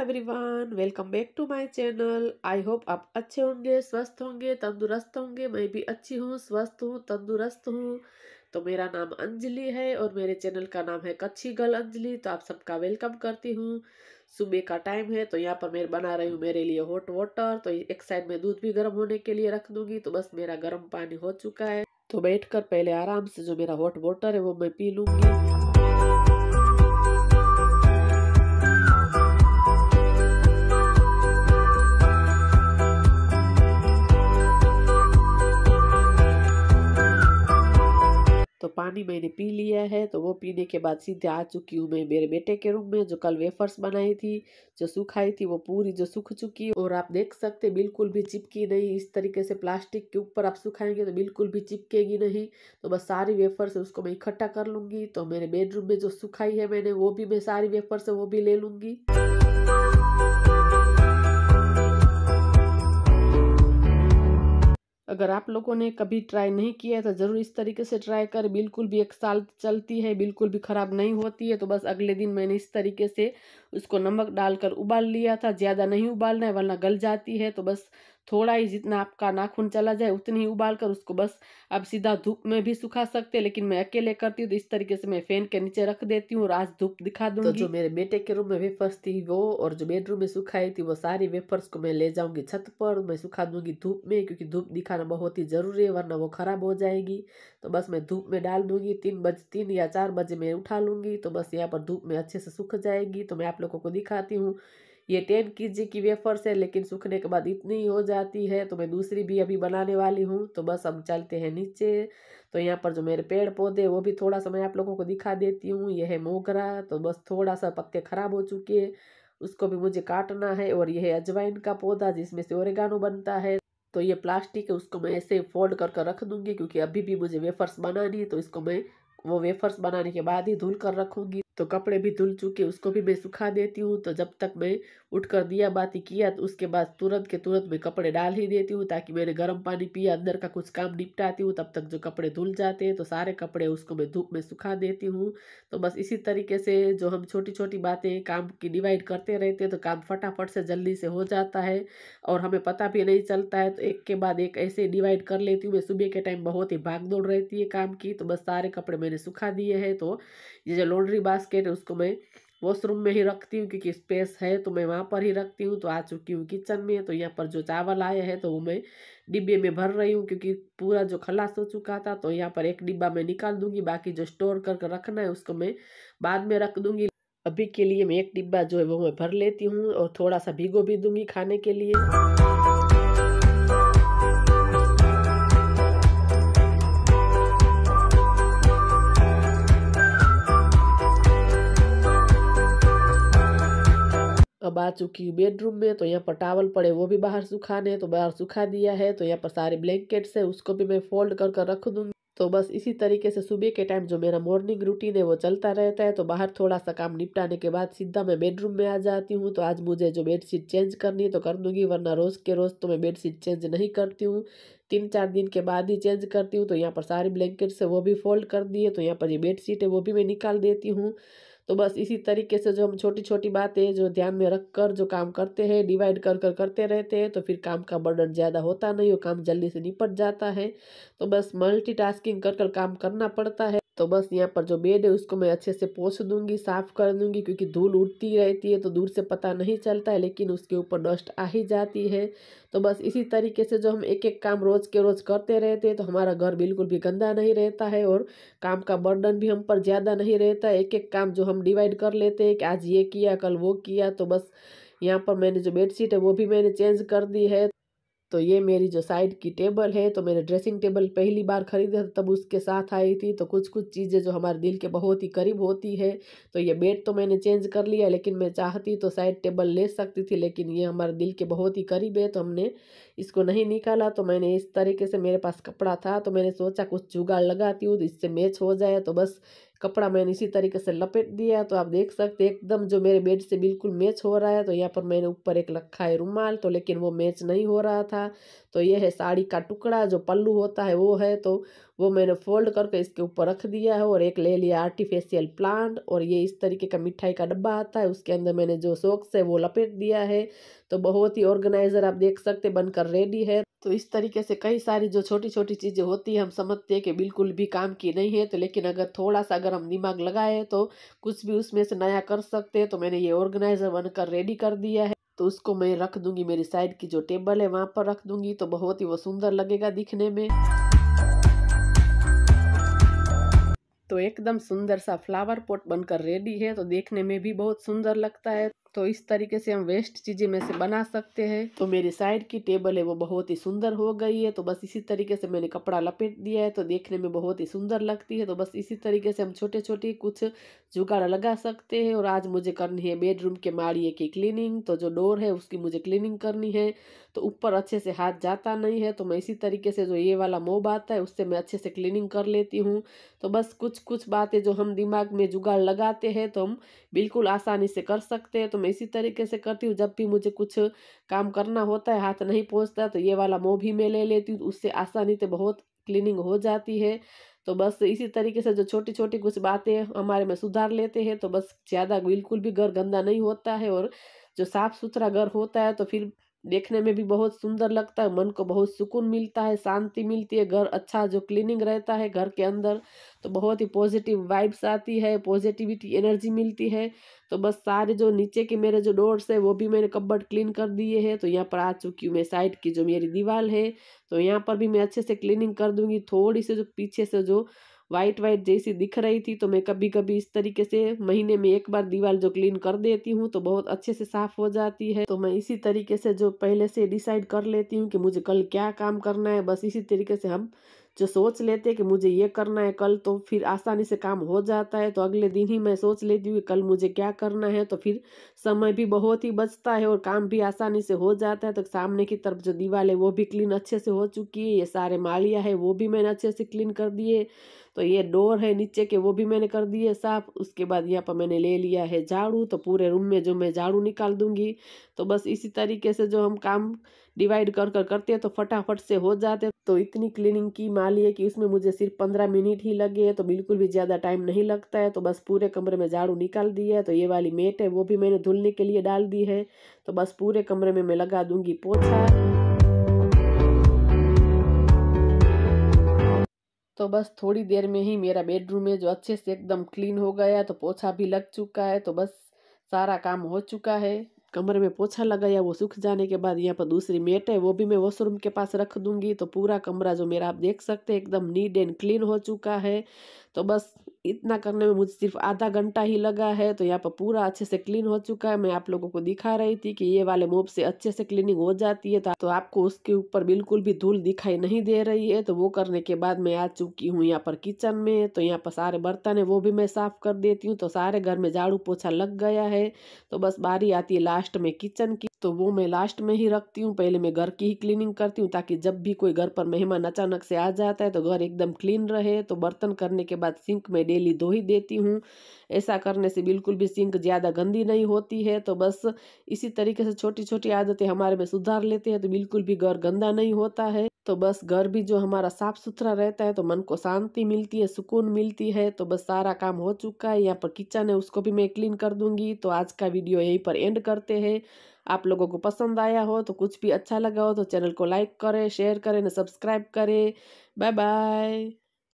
everyone welcome back to my channel I hope आप अच्छे होंगे स्वस्थ होंगे तंदुरुस्त होंगे मैं भी अच्छी हूँ स्वस्थ हूँ तंदुरुस्त हूँ तो मेरा नाम अंजलि है और मेरे चैनल का नाम है कच्ची गर्ल अंजलि तो आप सबका वेलकम करती हूँ सुबह का टाइम है तो यहाँ पर मैं बना रही हूँ मेरे लिए हॉट वाटर तो एक साइड में दूध भी गर्म होने के लिए रख दूंगी तो बस मेरा गर्म पानी हो चुका है तो कर पहले आराम से जो मेरा हॉट वाटर है वो मैं पी लूँगी पानी मैंने पी लिया है तो वो पीने के बाद सीधे आ चुकी हूँ मैं मेरे बेटे के रूम में जो कल वेफर्स बनाई थी जो सुखाई थी वो पूरी जो सूख चुकी और आप देख सकते बिल्कुल भी चिपकी नहीं इस तरीके से प्लास्टिक के ऊपर आप सुखाएंगे तो बिल्कुल भी चिपकेगी नहीं तो बस सारी वेफर्स उसको मैं इकट्ठा कर लूँगी तो मेरे बेडरूम में जो सुखाई है मैंने वो भी मैं सारी वेफर्स वो भी ले लूँगी अगर आप लोगों ने कभी ट्राई नहीं किया है तो ज़रूर इस तरीके से ट्राई कर बिल्कुल भी एक साल चलती है बिल्कुल भी ख़राब नहीं होती है तो बस अगले दिन मैंने इस तरीके से उसको नमक डालकर उबाल लिया था ज़्यादा नहीं उबालना है वरना गल जाती है तो बस थोड़ा ही जितना आपका नाखून चला जाए उतनी ही उबाल कर उसको बस आप सीधा धूप में भी सुखा सकते हैं लेकिन मैं अकेले करती हूँ तो इस तरीके से मैं फैन के नीचे रख देती हूँ और आज धूप दिखा दूँ तो जो मेरे बेटे के रूम में वेफर्स थी वो और जो बेडरूम में सुखाई थी वो सारी वेफर्स को मैं ले जाऊँगी छत पर मैं सुखा दूँगी धूप में क्योंकि धूप दिखाना बहुत ही ज़रूरी है वरना वो ख़राब हो जाएगी तो बस मैं धूप में डाल दूंगी तीन बज तीन या चार बजे मैं उठा लूँगी तो बस यहाँ पर धूप में अच्छे से सूख जाएगी तो मैं आप लोगों को दिखाती हूँ ये टेन के जी की वेफर्स है लेकिन सूखने के बाद इतनी हो जाती है तो मैं दूसरी भी अभी बनाने वाली हूँ तो बस हम चलते हैं नीचे तो यहाँ पर जो मेरे पेड़ पौधे वो भी थोड़ा सा मैं आप लोगों को दिखा देती हूँ यह है मोगरा तो बस थोड़ा सा पत्ते खराब हो चुके हैं उसको भी मुझे काटना है और यह है अजवाइन का पौधा जिसमें से ओरेगानो बनता है तो ये प्लास्टिक है उसको मैं ऐसे फोल्ड कर कर रख दूंगी क्योंकि अभी भी मुझे वेफर्स बनानी है तो इसको मैं वो वेफर्स बनाने के बाद ही धुल कर रखूंगी तो कपड़े भी धुल चुके उसको भी मैं सुखा देती हूँ तो जब तक मैं उठकर दिया बाती किया तो उसके बाद तुरंत के तुरंत मैं कपड़े डाल ही देती हूँ ताकि मैंने गर्म पानी पिया अंदर का कुछ काम निपटाती हूँ तब तक जो कपड़े धुल जाते हैं तो सारे कपड़े उसको मैं धूप में सुखा देती हूँ तो बस इसी तरीके से जो हम छोटी छोटी बातें काम की डिवाइड करते रहते हैं तो काम फटाफट से जल्दी से हो जाता है और हमें पता भी नहीं चलता है तो एक के बाद एक ऐसे डिवाइड कर लेती हूँ मैं सुबह के टाइम बहुत ही भाग दौड़ रहती है काम की तो बस सारे कपड़े मैंने सुखा दिए हैं तो ये जो लॉन्ड्री बास बास्केट है उसको मैं वॉशरूम में ही रखती हूँ क्योंकि स्पेस है तो मैं वहाँ पर ही रखती हूँ तो आ चुकी हूँ किचन में तो यहाँ पर जो चावल आए हैं तो वो मैं डिब्बे में भर रही हूँ क्योंकि पूरा जो खलास हो चुका था तो यहाँ पर एक डिब्बा मैं निकाल दूंगी बाकी जो स्टोर करके रखना है उसको मैं बाद में रख दूंगी अभी के लिए मैं एक डिब्बा जो है वो मैं भर लेती हूँ और थोड़ा सा भिगो भी दूंगी खाने के लिए अब आ चुकी हूँ बेडरूम में तो यहाँ पर टावल पड़े वो भी बाहर सुखाने तो बाहर सुखा दिया है तो यहाँ पर सारे ब्लैंकेट्स है उसको भी मैं फोल्ड कर कर रख दूँगी तो बस इसी तरीके से सुबह के टाइम जो मेरा मॉर्निंग रूटीन है वो चलता रहता है तो बाहर थोड़ा सा काम निपटाने के बाद सीधा मैं बेडरूम में आ जाती हूँ तो आज मुझे जो बेडशीट चेंज करनी है तो कर दूँगी वरना रोज़ के रोज़ तो मैं बेडशीट चेंज नहीं करती हूँ तीन चार दिन के बाद ही चेंज करती हूँ तो यहाँ पर सारी ब्लैंकेट से वो भी फोल्ड कर दिए तो यहाँ पर ये शीट है वो भी मैं निकाल देती हूँ तो बस इसी तरीके से जो हम छोटी छोटी बातें जो ध्यान में रख कर जो काम करते हैं डिवाइड कर कर करते रहते हैं तो फिर काम का बर्डन ज़्यादा होता नहीं वो काम जल्दी से निपट जाता है तो बस मल्टीटास्किंग कर कर काम करना पड़ता है तो बस यहाँ पर जो बेड है उसको मैं अच्छे से पोछ दूंगी साफ़ कर दूंगी क्योंकि धूल उड़ती रहती है तो दूर से पता नहीं चलता है लेकिन उसके ऊपर डस्ट आ ही जाती है तो बस इसी तरीके से जो हम एक एक काम रोज़ के रोज़ करते रहते हैं तो हमारा घर बिल्कुल भी गंदा नहीं रहता है और काम का बर्डन भी हम पर ज़्यादा नहीं रहता एक एक काम जो हम डिवाइड कर लेते हैं कि आज ये किया कल वो किया तो बस यहाँ पर मैंने जो बेडशीट है वो भी मैंने चेंज कर दी है तो ये मेरी जो साइड की टेबल है तो मैंने ड्रेसिंग टेबल पहली बार खरीदा था तब उसके साथ आई थी तो कुछ कुछ चीज़ें जो हमारे दिल के बहुत ही करीब होती है तो ये बेड तो मैंने चेंज कर लिया लेकिन मैं चाहती तो साइड टेबल ले सकती थी लेकिन ये हमारे दिल के बहुत ही करीब है तो हमने इसको नहीं निकाला तो मैंने इस तरीके से मेरे पास कपड़ा था तो मैंने सोचा कुछ जुगाड़ लगाती हूँ तो इससे मैच हो जाए तो बस कपड़ा मैंने इसी तरीके से लपेट दिया तो आप देख सकते एकदम जो मेरे बेड से बिल्कुल मैच हो रहा है तो यहाँ पर मैंने ऊपर एक रखा है रुमाल तो लेकिन वो मैच नहीं हो रहा था तो यह है साड़ी का टुकड़ा जो पल्लू होता है वो है तो वो मैंने फोल्ड करके इसके ऊपर रख दिया है और एक ले लिया आर्टिफिशियल प्लांट और ये इस तरीके का मिठाई का डब्बा आता है उसके अंदर मैंने जो सॉक्स है वो लपेट दिया है तो बहुत ही ऑर्गेनाइज़र आप देख सकते बनकर रेडी है तो इस तरीके से कई सारी जो छोटी छोटी चीज़ें होती है हम समझते हैं कि बिल्कुल भी काम की नहीं है तो लेकिन अगर थोड़ा सा अगर हम दिमाग लगाए तो कुछ भी उसमें से नया कर सकते हैं तो मैंने ये ऑर्गेनाइज़र बनकर रेडी कर दिया है तो उसको मैं रख दूंगी मेरी साइड की जो टेबल है वहाँ पर रख दूंगी तो बहुत ही वो सुंदर लगेगा दिखने में तो एकदम सुंदर सा फ्लावर पॉट बनकर रेडी है तो देखने में भी बहुत सुंदर लगता है तो इस तरीके से हम वेस्ट चीज़ें में से बना सकते हैं तो मेरी साइड की टेबल है वो बहुत ही सुंदर हो गई है तो बस इसी तरीके से मैंने कपड़ा लपेट दिया है तो देखने में बहुत ही सुंदर लगती है तो बस इसी तरीके से हम छोटे छोटे कुछ जुगाड़ लगा सकते हैं और आज मुझे करनी है बेडरूम के माड़िए की क्लीनिंग तो जो डोर है उसकी मुझे क्लीनिंग करनी है तो ऊपर अच्छे से हाथ जाता नहीं है तो मैं इसी तरीके से जो ये वाला मोब आता है उससे मैं अच्छे से क्लीनिंग कर लेती हूँ तो बस कुछ कुछ बातें जो हम दिमाग में जुगाड़ लगाते हैं तो हम बिल्कुल आसानी से कर सकते हैं तो मैं मैं इसी तरीके से करती हूँ जब भी मुझे कुछ काम करना होता है हाथ नहीं पहुँचता तो ये वाला मोह भी मैं ले लेती हूँ उससे आसानी से बहुत क्लीनिंग हो जाती है तो बस इसी तरीके से जो छोटी छोटी कुछ बातें हमारे में सुधार लेते हैं तो बस ज़्यादा बिल्कुल भी घर गंदा नहीं होता है और जो साफ़ सुथरा घर होता है तो फिर देखने में भी बहुत सुंदर लगता है मन को बहुत सुकून मिलता है शांति मिलती है घर अच्छा जो क्लीनिंग रहता है घर के अंदर तो बहुत ही पॉजिटिव वाइब्स आती है पॉजिटिविटी एनर्जी मिलती है तो बस सारे जो नीचे के मेरे जो डोर्स है वो भी मैंने कब्बर्ड क्लीन कर दिए हैं तो यहाँ पर आ चुकी हूँ मैं साइड की जो मेरी दीवार है तो यहाँ पर भी मैं अच्छे से क्लीनिंग कर दूँगी थोड़ी से जो पीछे से जो वाइट वाइट जैसी दिख रही थी तो मैं कभी कभी इस तरीके से महीने में एक बार दीवार जो क्लीन कर देती हूँ तो बहुत अच्छे से साफ हो जाती है तो मैं इसी तरीके से जो पहले से डिसाइड कर लेती हूँ कि मुझे कल क्या काम करना है बस इसी तरीके से हम जो सोच लेते हैं कि मुझे ये करना है कल तो फिर आसानी से काम हो जाता है तो अगले दिन ही मैं सोच लेती हूँ कि कल मुझे क्या करना है तो फिर समय भी बहुत ही बचता है और काम भी आसानी से हो जाता है तो सामने की तरफ जो दीवार है वो भी क्लीन अच्छे से हो चुकी है ये सारे मालियाँ है वो भी मैंने अच्छे से क्लीन कर दिए तो ये डोर है नीचे के वो भी मैंने कर दिए साफ उसके बाद यहाँ पर मैंने ले लिया है झाड़ू तो पूरे रूम में जो मैं झाड़ू निकाल दूंगी तो बस इसी तरीके से जो हम काम डिवाइड कर कर करते हैं तो फटाफट से हो जाते हैं तो इतनी क्लीनिंग की मान है कि उसमें मुझे सिर्फ पंद्रह मिनट ही लगे तो बिल्कुल भी ज़्यादा टाइम नहीं लगता है तो बस पूरे कमरे में झाड़ू निकाल दी है तो ये वाली मेट है वो भी मैंने धुलने के लिए डाल दी है तो बस पूरे कमरे में मैं लगा दूंगी पोछा तो बस थोड़ी देर में ही मेरा बेडरूम है जो अच्छे से एकदम क्लीन हो गया तो पोछा भी लग चुका है तो बस सारा काम हो चुका है कमर में पोछा लगाया वो सूख जाने के बाद यहाँ पर दूसरी मेट है वो भी मैं वॉशरूम के पास रख दूंगी तो पूरा कमरा जो मेरा आप देख सकते हैं एकदम नीट एंड क्लीन हो चुका है तो बस इतना करने में मुझे सिर्फ आधा घंटा ही लगा है तो यहाँ पर पूरा अच्छे से क्लीन हो चुका है मैं आप लोगों को दिखा रही थी कि ये वाले मोब से अच्छे से क्लीनिंग हो जाती है तो आपको उसके ऊपर बिल्कुल भी धूल दिखाई नहीं दे रही है तो वो करने के बाद मैं आ चुकी हूँ यहाँ पर किचन में तो यहाँ पर सारे बर्तन है वो भी मैं साफ कर देती हूँ तो सारे घर में झाड़ू पोछा लग गया है तो बस बारी आती है लास्ट में किचन की तो वो मैं लास्ट में ही रखती हूँ पहले मैं घर की ही क्लीनिंग करती हूँ ताकि जब भी कोई घर पर मेहमान अचानक से आ जाता है तो घर एकदम क्लीन रहे तो बर्तन करने के बाद सिंक में डेली धो ही देती हूँ ऐसा करने से बिल्कुल भी सिंक ज़्यादा गंदी नहीं होती है तो बस इसी तरीके से छोटी छोटी आदतें हमारे में सुधार लेते हैं तो बिल्कुल भी घर गंदा नहीं होता है तो बस घर भी जो हमारा साफ सुथरा रहता है तो मन को शांति मिलती है सुकून मिलती है तो बस सारा काम हो चुका है यहाँ पर किचन है उसको भी मैं क्लीन कर दूंगी तो आज का वीडियो यहीं पर एंड करते हैं आप लोगों को पसंद आया हो तो कुछ भी अच्छा लगा हो तो चैनल को लाइक करें शेयर करें ना सब्सक्राइब करें बाय बाय